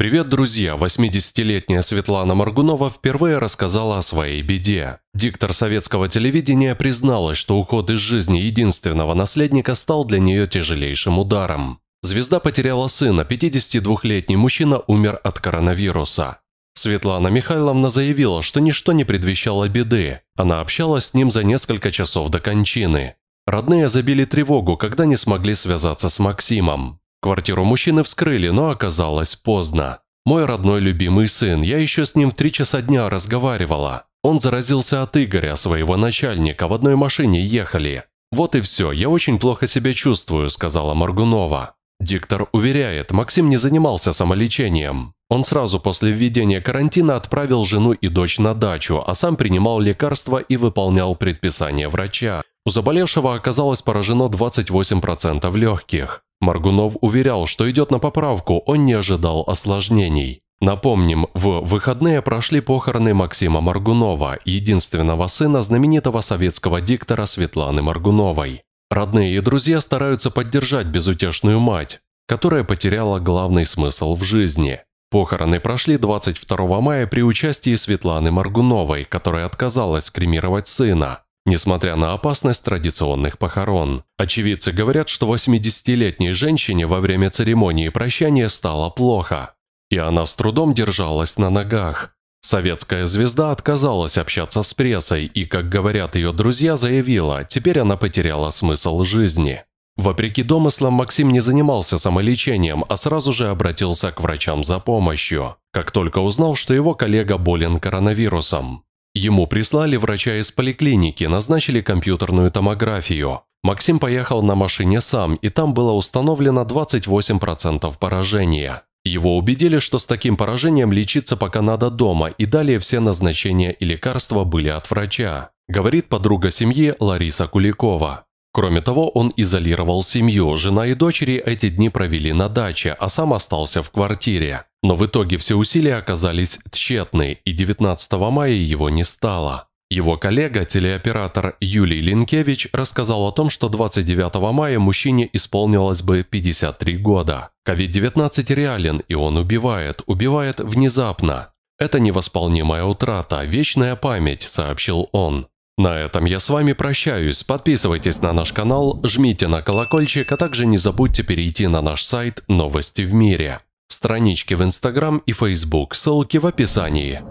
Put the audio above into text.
Привет, друзья! 80-летняя Светлана Маргунова впервые рассказала о своей беде. Диктор советского телевидения призналась, что уход из жизни единственного наследника стал для нее тяжелейшим ударом. Звезда потеряла сына, 52-летний мужчина умер от коронавируса. Светлана Михайловна заявила, что ничто не предвещало беды. Она общалась с ним за несколько часов до кончины. Родные забили тревогу, когда не смогли связаться с Максимом. Квартиру мужчины вскрыли, но оказалось поздно. Мой родной любимый сын, я еще с ним в три часа дня разговаривала. Он заразился от Игоря, своего начальника, в одной машине ехали. «Вот и все, я очень плохо себя чувствую», – сказала Моргунова. Диктор уверяет, Максим не занимался самолечением. Он сразу после введения карантина отправил жену и дочь на дачу, а сам принимал лекарства и выполнял предписания врача. У заболевшего оказалось поражено 28% легких. Маргунов уверял, что идет на поправку, он не ожидал осложнений. Напомним, в выходные прошли похороны Максима Маргунова, единственного сына знаменитого советского диктора Светланы Маргуновой. Родные и друзья стараются поддержать безутешную мать, которая потеряла главный смысл в жизни. Похороны прошли 22 мая при участии Светланы Маргуновой, которая отказалась кремировать сына несмотря на опасность традиционных похорон. Очевидцы говорят, что 80-летней женщине во время церемонии прощания стало плохо, и она с трудом держалась на ногах. Советская звезда отказалась общаться с прессой и, как говорят ее друзья, заявила, теперь она потеряла смысл жизни. Вопреки домыслам, Максим не занимался самолечением, а сразу же обратился к врачам за помощью, как только узнал, что его коллега болен коронавирусом. Ему прислали врача из поликлиники, назначили компьютерную томографию. Максим поехал на машине сам, и там было установлено 28% поражения. Его убедили, что с таким поражением лечиться пока надо дома, и далее все назначения и лекарства были от врача, говорит подруга семьи Лариса Куликова. Кроме того, он изолировал семью, жена и дочери эти дни провели на даче, а сам остался в квартире. Но в итоге все усилия оказались тщетны, и 19 мая его не стало. Его коллега, телеоператор Юлий Линкевич, рассказал о том, что 29 мая мужчине исполнилось бы 53 года. COVID-19 реален, и он убивает, убивает внезапно. Это невосполнимая утрата, вечная память, сообщил он. На этом я с вами прощаюсь. Подписывайтесь на наш канал, жмите на колокольчик, а также не забудьте перейти на наш сайт «Новости в мире». Странички в Инстаграм и Фейсбук, ссылки в описании.